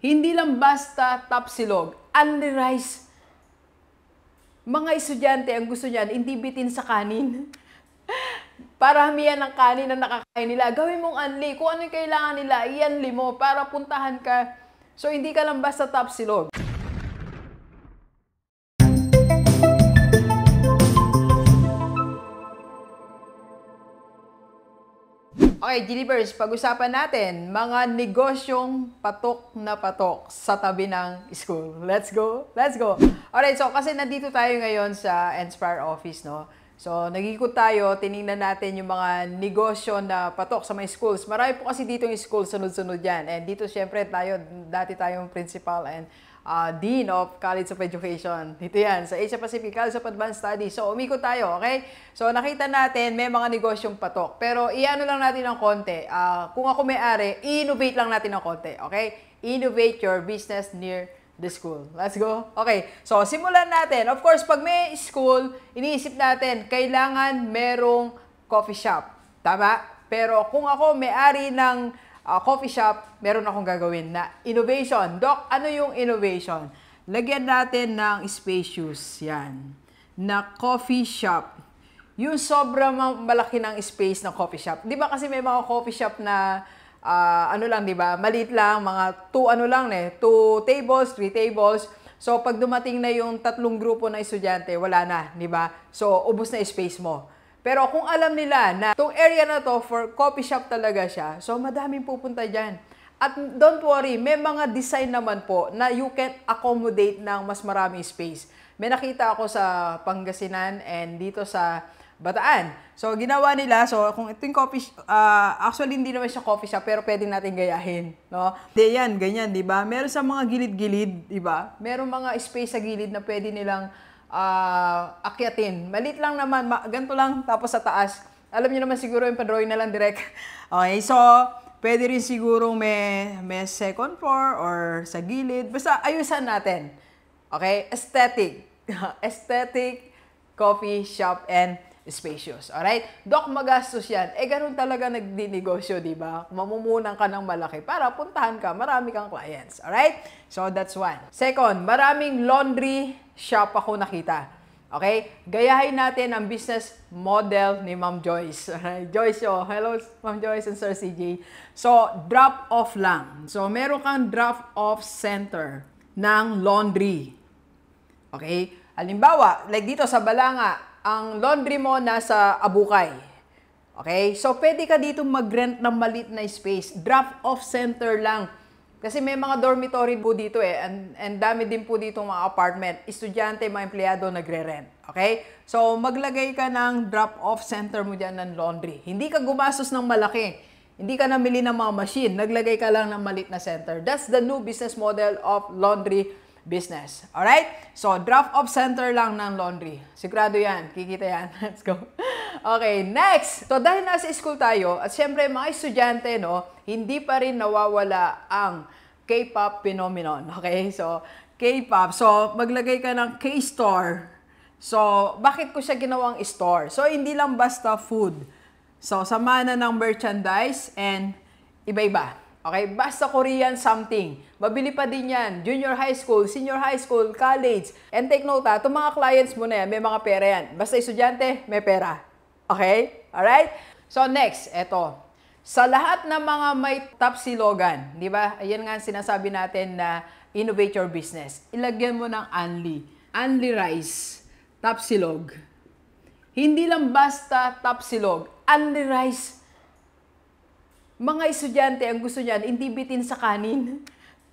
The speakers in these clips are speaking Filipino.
Hindi lang basta top tapsilog, unrealized. Mga estudyante, ang gusto niyan, hindi bitin sa kanin. Paramihan ng kanin na nakakain nila. Gawin mong unli. Kung ano yung kailangan nila, ianli mo para puntahan ka. So, hindi ka lang basta top silog. Okay, Gilibers, pag-usapan natin mga negosyong patok na patok sa tabi ng school. Let's go, let's go. Alright, so kasi nandito tayo ngayon sa Inspire Office, no? So, nagikot tayo, tiningnan natin yung mga negosyo na patok sa mga schools. Marami po kasi dito yung school sunod-sunod yan. And dito, syempre, tayo, dati tayong principal and uh, Dean of College of Education. Dito yan, sa Asia Pacific College of Advanced Studies. So, umikot tayo, okay? So, nakita natin, may mga negosyong patok. Pero, iano lang natin ng konti. Uh, kung ako may-ari, innovate lang natin ng konti, okay? Innovate your business near the school. Let's go. Okay, so simulan natin. Of course, pag may school, iniisip natin, kailangan merong coffee shop. Tama? Pero kung ako may-ari ng uh, coffee shop, meron akong gagawin na innovation. Doc, ano yung innovation? Lagyan natin ng spacious, yan, na coffee shop. Yung sobrang malaki ng space ng coffee shop. Di ba kasi may mga coffee shop na uh, ano lang, di ba? Maliit lang, mga two ano lang eh, two tables, three tables. So, pag dumating na yung tatlong grupo ng estudyante, wala na, di ba? So, ubos na space mo. Pero kung alam nila na itong area na to for coffee shop talaga siya, so madaming pupunta dyan. At don't worry, may mga design naman po na you can accommodate ng mas maraming space. May nakita ako sa Pangasinan and dito sa Bataan. So, ginawa nila, so kung ito yung coffee, uh, actually hindi naman siya coffee shop, pero pwede natin gayahin. No? De yan, ganyan, di ba? Meron sa mga gilid-gilid, di ba? Meron mga space sa gilid na pwede nilang uh, akyatin. Malit lang naman, ma- ganito lang, tapos sa taas. Alam niyo naman siguro yung padrawing na lang direct. Okay, so, pwede rin siguro may, may second floor or sa gilid. Basta ayusan natin. Okay, aesthetic. aesthetic coffee shop and spacious. Alright? Doc, magastos yan. Eh, ganun talaga nagdinegosyo, di ba? Mamumunan ka ng malaki para puntahan ka, marami kang clients. Alright? So, that's one. Second, maraming laundry shop ako nakita. Okay? Gayahin natin ang business model ni Ma'am Joyce. Alright? Joyce, oh. Hello, Ma'am Joyce and Sir CJ. So, drop-off lang. So, meron kang drop-off center ng laundry. Okay? Halimbawa, like dito sa Balanga, ang laundry mo nasa Abukay. Okay? So, pwede ka dito mag-rent ng malit na space. Drop-off center lang. Kasi may mga dormitory po dito eh, and, and dami din po dito mga apartment. Estudyante, mga empleyado nagre-rent. Okay? So, maglagay ka ng drop-off center mo dyan ng laundry. Hindi ka gumastos ng malaki. Hindi ka namili ng mga machine. Naglagay ka lang ng malit na center. That's the new business model of laundry business. Alright? So, drop-off center lang ng laundry. Sigurado yan. Kikita yan. Let's go. Okay, next! So, dahil nasa school tayo, at syempre mga estudyante, no, hindi pa rin nawawala ang K-pop phenomenon. Okay? So, K-pop. So, maglagay ka ng K-store. So, bakit ko siya ginawang store? So, hindi lang basta food. So, sama na ng merchandise and iba-iba. Okay, basta Korean something. Mabili pa din yan. Junior high school, senior high school, college. And take note ha, itong mga clients mo na yan, may mga pera yan. Basta estudyante, may pera. Okay? Alright? So next, eto. Sa lahat ng mga may top slogan, di ba? Ayan nga sinasabi natin na innovate your business. Ilagyan mo ng Anli. Anli Rice, top silog. Hindi lang basta top silog, Anli Rice mga estudyante ang gusto niyan, hindi bitin sa kanin.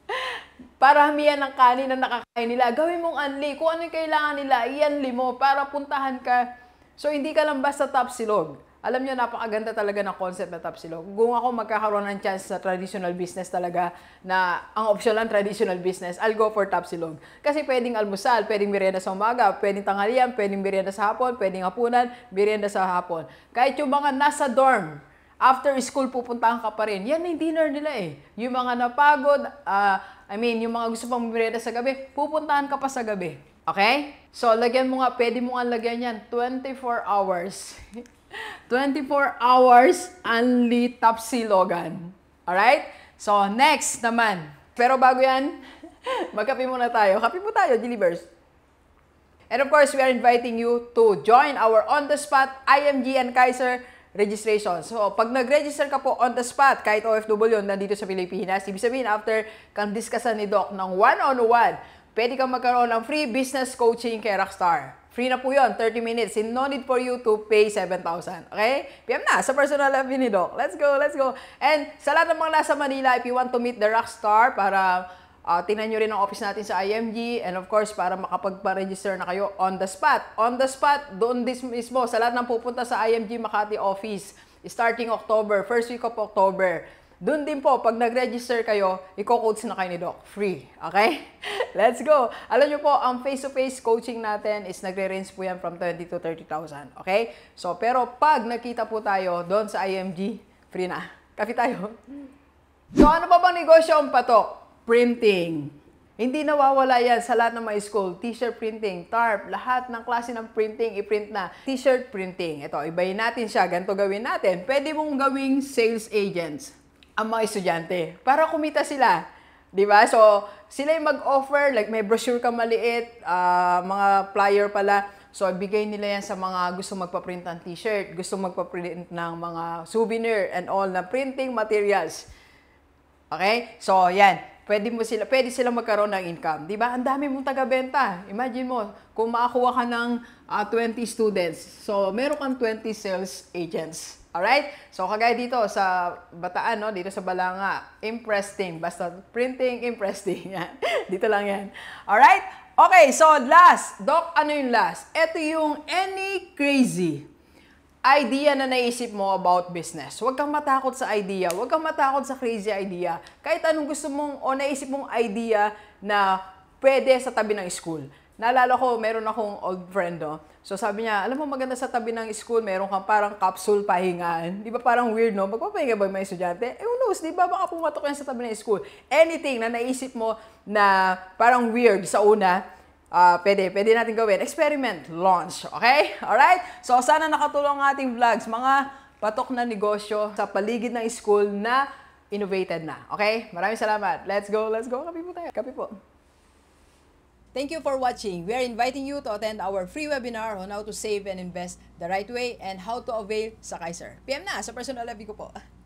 Paramihan ng kanin na nakakain nila. Gawin mong anli. Kung ano yung kailangan nila, ianli mo para puntahan ka. So, hindi ka lang basta tapsilog. Alam niyo, napakaganda talaga ng concept na tapsilog. Kung ako magkakaroon ng chance sa traditional business talaga, na ang option lang traditional business, I'll go for tapsilog. Kasi pwedeng almusal, pwedeng merienda sa umaga, pwedeng tanghalian, pwedeng merienda sa hapon, pwedeng hapunan, merienda sa hapon. Kahit yung mga nasa dorm, after school pupuntahan ka pa rin. Yan yung dinner nila eh. Yung mga napagod, uh, I mean, yung mga gusto pang bumireda sa gabi, pupuntahan ka pa sa gabi. Okay? So, lagyan mo nga, pwede mo nga lagyan yan, 24 hours. 24 hours, only tapsilogan. Alright? So, next naman. Pero bago yan, magkape muna tayo. Kape po tayo, delivers. And of course, we are inviting you to join our on-the-spot IMG and Kaiser registration. So, pag nag-register ka po on the spot, kahit OFW yun, nandito sa Pilipinas, ibig sabihin, after kang diskasan ni Doc ng one-on-one, pwede kang magkaroon ng free business coaching kay Rockstar. Free na po yun, 30 minutes. And no need for you to pay 7,000. Okay? PM na sa personal FB ni Doc. Let's go, let's go. And sa lahat ng mga nasa Manila, if you want to meet the Rockstar para Uh, tingnan nyo rin ang office natin sa IMG and of course para makapagpa-register na kayo on the spot. On the spot, doon this mismo sa lahat ng pupunta sa IMG Makati office starting October, first week of October. Doon din po, pag nag-register kayo, i codes na kayo ni Doc. Free. Okay? Let's go! Alam nyo po, ang face-to-face coaching natin is nagre-range po yan from 20 to 30,000. Okay? So, pero pag nakita po tayo doon sa IMG, free na. Kapi tayo. So, ano pa bang negosyo ang patok? printing. Hindi nawawala yan sa lahat ng mga school. T-shirt printing, tarp, lahat ng klase ng printing, i-print na. T-shirt printing. Ito, ibayin natin siya. Ganito gawin natin. Pwede mong gawing sales agents ang mga estudyante para kumita sila. 'Di ba? So, sila yung mag-offer, like may brochure ka maliit, uh, mga flyer pala. So, ibigay nila yan sa mga gusto magpa-print ng t-shirt, gusto magpa-print ng mga souvenir and all na printing materials. Okay? So, yan pwede mo sila pwede sila magkaroon ng income, 'di ba? Ang dami mong taga-benta. Imagine mo kung makakuha ka ng uh, ah, 20 students. So, meron kang 20 sales agents. all right So, kagaya dito sa Bataan, no? dito sa Balanga, impressing Basta printing, impressing Yan. dito lang yan. all right Okay, so last. Doc, ano yung last? Ito yung any crazy idea na naisip mo about business. Huwag kang matakot sa idea. Huwag kang matakot sa crazy idea. Kahit anong gusto mong o naisip mong idea na pwede sa tabi ng school. Nalalo ko, meron akong old friend, no? Oh. So sabi niya, alam mo maganda sa tabi ng school, meron kang parang capsule pahingaan. Di ba parang weird, no? Magpapahinga ba yung mga estudyante? Eh, who knows, di ba? Baka pumatok yan sa tabi ng school. Anything na naisip mo na parang weird sa una, Uh, pwede, pwede natin gawin. Experiment, launch. Okay? Alright? So, sana nakatulong ang ating vlogs. Mga patok na negosyo sa paligid ng school na innovated na. Okay? Maraming salamat. Let's go, let's go. Kapi po tayo. Kapi po. Thank you for watching. We are inviting you to attend our free webinar on how to save and invest the right way and how to avail sa Kaiser. PM na sa personal lobby ko po.